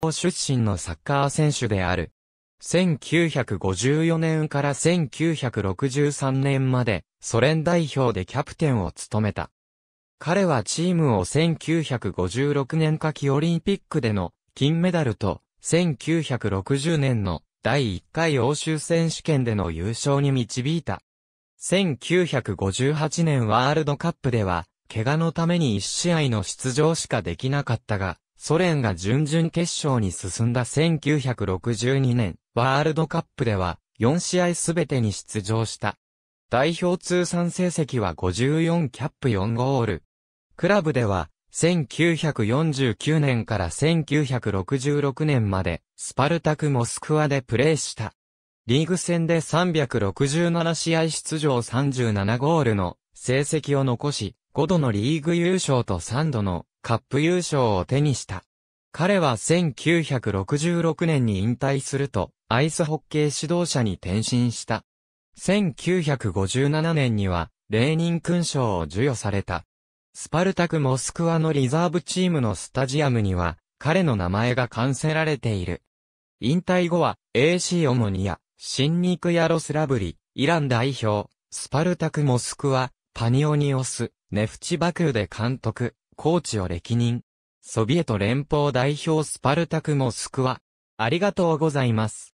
出身のサッカー選手である。1954年から1963年までソ連代表でキャプテンを務めた。彼はチームを1956年夏季オリンピックでの金メダルと1960年の第1回欧州選手権での優勝に導いた。1958年ワールドカップでは、怪我のために1試合の出場しかできなかったが、ソ連が準々決勝に進んだ1962年、ワールドカップでは、4試合すべてに出場した。代表通算成績は54キャップ4ゴール。クラブでは、1949年から1966年まで、スパルタクモスクワでプレーした。リーグ戦で367試合出場37ゴールの成績を残し、5度のリーグ優勝と3度のカップ優勝を手にした。彼は1966年に引退すると、アイスホッケー指導者に転身した。1957年には、レーニン勲章を授与された。スパルタクモスクワのリザーブチームのスタジアムには、彼の名前が冠せられている。引退後は、AC オモニア、新肉ヤロスラブリ、イラン代表、スパルタクモスクワ、パニオニオス、ネフチバクーで監督、コーチを歴任。ソビエト連邦代表スパルタクモスクワ。ありがとうございます。